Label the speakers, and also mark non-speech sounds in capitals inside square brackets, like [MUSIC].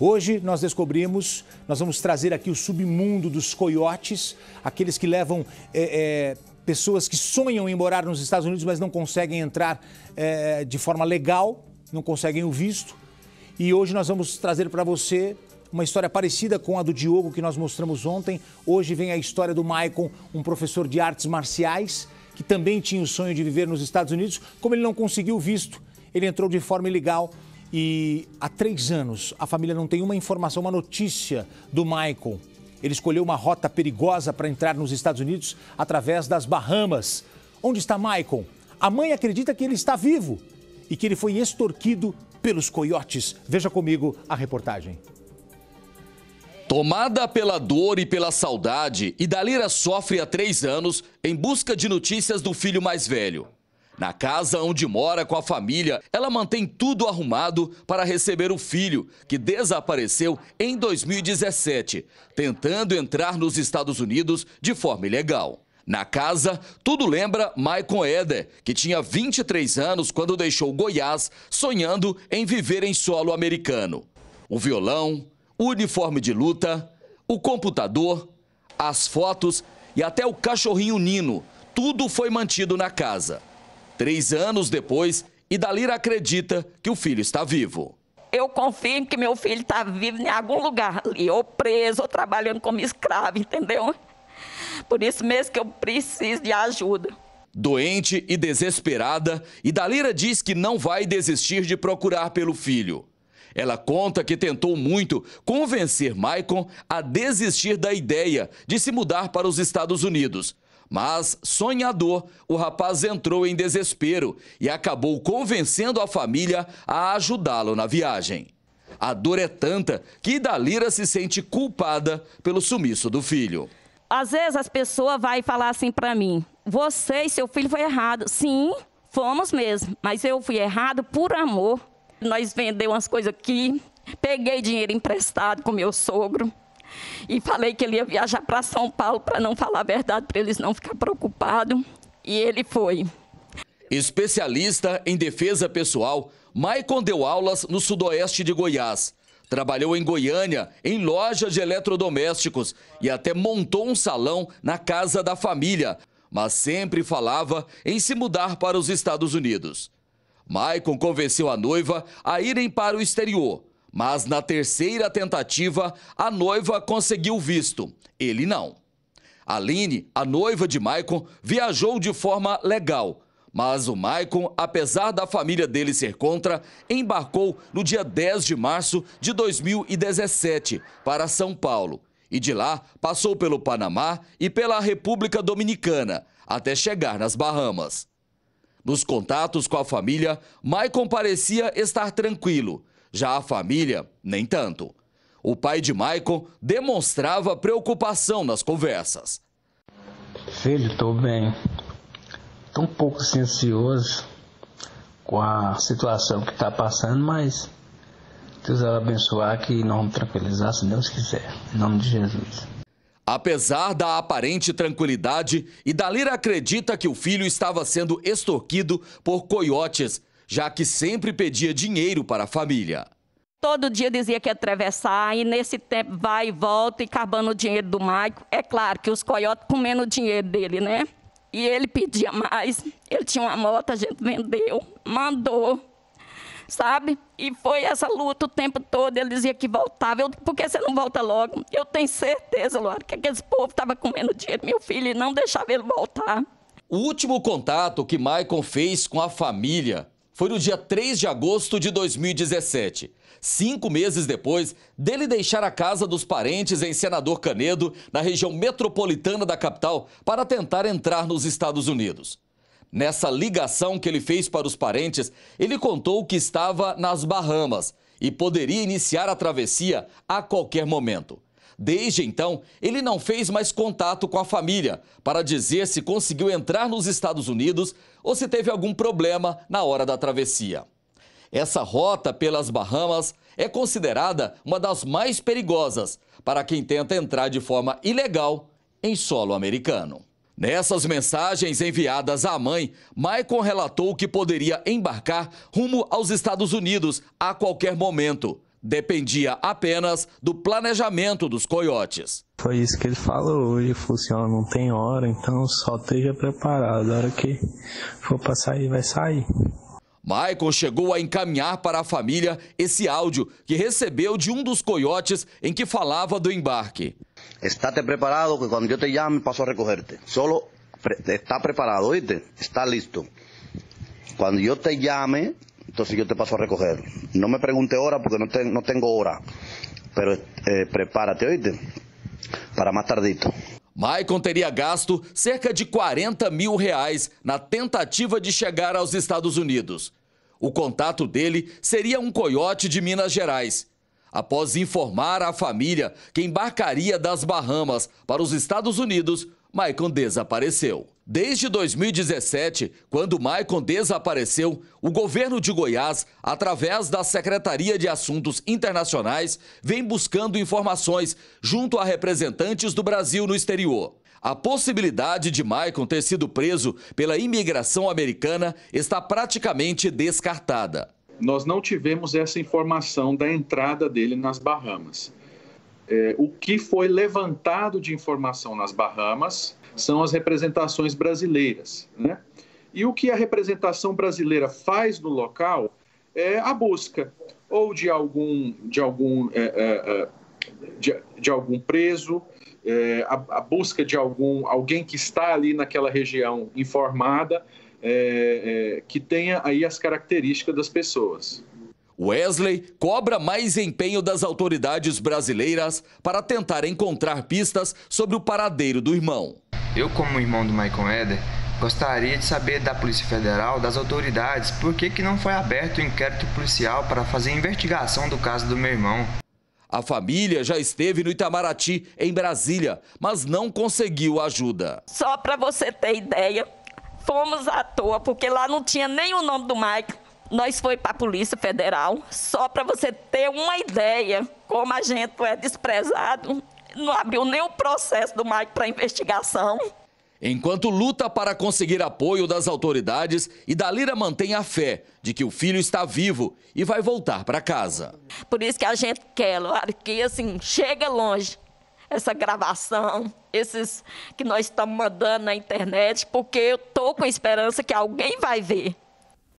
Speaker 1: Hoje nós descobrimos, nós vamos trazer aqui o submundo dos coiotes, aqueles que levam é, é, pessoas que sonham em morar nos Estados Unidos, mas não conseguem entrar é, de forma legal, não conseguem o visto. E hoje nós vamos trazer para você uma história parecida com a do Diogo que nós mostramos ontem. Hoje vem a história do Maicon, um professor de artes marciais que também tinha o sonho de viver nos Estados Unidos, como ele não conseguiu o visto, ele entrou de forma ilegal e há três anos a família não tem uma informação, uma notícia do Michael. Ele escolheu uma rota perigosa para entrar nos Estados Unidos através das Bahamas. Onde está Michael? A mãe acredita que ele está vivo e que ele foi extorquido pelos coiotes. Veja comigo a reportagem. Tomada pela dor e pela saudade, Idalira sofre há três anos em busca de notícias do filho mais velho. Na casa onde mora com a família, ela mantém tudo arrumado para receber o filho, que desapareceu em 2017, tentando entrar nos Estados Unidos de forma ilegal. Na casa, tudo lembra Maicon Eder, que tinha 23 anos quando deixou Goiás, sonhando em viver em solo americano. O violão, o uniforme de luta, o computador, as fotos e até o cachorrinho Nino, tudo foi mantido na casa. Três anos depois, Idalira acredita que o filho está vivo.
Speaker 2: Eu confio que meu filho está vivo em algum lugar ali, ou preso, ou trabalhando como escravo, entendeu? Por isso mesmo que eu preciso de ajuda.
Speaker 1: Doente e desesperada, Idalira diz que não vai desistir de procurar pelo filho. Ela conta que tentou muito convencer Maicon a desistir da ideia de se mudar para os Estados Unidos, mas, sonhador, o rapaz entrou em desespero e acabou convencendo a família a ajudá-lo na viagem. A dor é tanta que Dalira se sente culpada pelo sumiço do filho.
Speaker 2: Às vezes as pessoas vai falar assim para mim: "Você e seu filho foi errado". Sim, fomos mesmo, mas eu fui errado por amor. Nós vendemos umas coisas aqui, peguei dinheiro emprestado com meu sogro. E falei que ele ia viajar para São Paulo para não falar a verdade, para eles não ficar preocupados. E ele foi.
Speaker 1: Especialista em defesa pessoal, Maicon deu aulas no sudoeste de Goiás. Trabalhou em Goiânia, em lojas de eletrodomésticos e até montou um salão na casa da família, mas sempre falava em se mudar para os Estados Unidos. Maicon convenceu a noiva a irem para o exterior mas na terceira tentativa, a noiva conseguiu visto, ele não. Aline, a noiva de Maicon, viajou de forma legal, mas o Maicon, apesar da família dele ser contra, embarcou no dia 10 de março de 2017 para São Paulo e de lá passou pelo Panamá e pela República Dominicana até chegar nas Bahamas. Nos contatos com a família, Maicon parecia estar tranquilo, já a família, nem tanto. O pai de Maicon demonstrava preocupação nas conversas. Filho, estou bem. Estou um pouco ansioso com a situação que está passando, mas Deus vai abençoar que nós vamos tranquilizar, se Deus quiser. Em nome de Jesus. Apesar da aparente tranquilidade, Idalira acredita que o filho estava sendo extorquido por coiotes já que sempre pedia dinheiro para a família.
Speaker 2: Todo dia dizia que ia atravessar e nesse tempo vai e volta e acabando o dinheiro do Maico. É claro que os coiotes comendo o dinheiro dele, né? E ele pedia mais. Ele tinha uma moto, a gente vendeu, mandou, sabe? E foi essa luta o tempo todo. Ele dizia que voltava. Eu, por que você não volta logo? Eu tenho certeza, Laura, que aquele povo estava comendo dinheiro meu filho e não deixava ele voltar. O último contato que Maicon fez com a família
Speaker 1: foi no dia 3 de agosto de 2017, cinco meses depois dele deixar a casa dos parentes em Senador Canedo, na região metropolitana da capital, para tentar entrar nos Estados Unidos. Nessa ligação que ele fez para os parentes, ele contou que estava nas Bahamas e poderia iniciar a travessia a qualquer momento. Desde então, ele não fez mais contato com a família para dizer se conseguiu entrar nos Estados Unidos ou se teve algum problema na hora da travessia. Essa rota pelas Bahamas é considerada uma das mais perigosas para quem tenta entrar de forma ilegal em solo americano. Nessas mensagens enviadas à mãe, Michael relatou que poderia embarcar rumo aos Estados Unidos a qualquer momento dependia apenas do planejamento dos coiotes. Foi isso que ele falou hoje, funciona, assim, não tem hora, então só esteja preparado, a hora que for para sair, vai sair. Michael chegou a encaminhar para a família esse áudio que recebeu de um dos coiotes em que falava do embarque. Estate preparado que quando eu te chamo, passo a recogerte. te Solo está preparado, oíste? Está listo. Quando eu te chamo, Entonces yo te paso a recoger. No me pregunte hora porque no, te, no tengo hora, pero eh, prepárate, oíste, para más tardito. Maicon teria gasto cerca de 40 mil reais na tentativa de chegar aos Estados Unidos. O contato dele seria um coiote de Minas Gerais. Após informar à família que embarcaria das Bahamas para os Estados Unidos, Maicon desapareceu. Desde 2017, quando Maicon desapareceu, o governo de Goiás, através da Secretaria de Assuntos Internacionais, vem buscando informações junto a representantes do Brasil no exterior. A possibilidade de Maicon ter sido preso pela imigração americana está praticamente descartada. Nós não tivemos essa informação da entrada dele nas Bahamas. É, o que foi levantado de informação nas Bahamas são as representações brasileiras. Né? E o que a representação brasileira faz no local é a busca ou de algum, de algum, é, é, é de, de, algum preso, é, a, a, busca de algum, alguém que está ali naquela região informada, é, é, que tenha aí as características das pessoas. Wesley cobra mais empenho das autoridades brasileiras para tentar encontrar pistas sobre o paradeiro do irmão.
Speaker 2: Eu, como irmão do Michael Eder, gostaria de saber da Polícia Federal, das autoridades, por que, que não foi aberto o inquérito policial para fazer a investigação do caso do meu irmão.
Speaker 1: A família já esteve no Itamaraty, em Brasília, mas não conseguiu ajuda.
Speaker 2: Só para você ter ideia, fomos à toa, porque lá não tinha nem o nome do Michael. Nós foi para a Polícia Federal, só para você ter uma ideia como a gente é desprezado [LAUGHS] não abriu nem o processo do Mike para investigação.
Speaker 1: Enquanto luta para conseguir apoio das autoridades, Idalira mantém a fé de que o filho está vivo e vai voltar para casa.
Speaker 2: Por isso que a gente quer, Lara, que assim, chega longe essa gravação, esses que nós estamos mandando na internet, porque eu estou com esperança que alguém vai ver.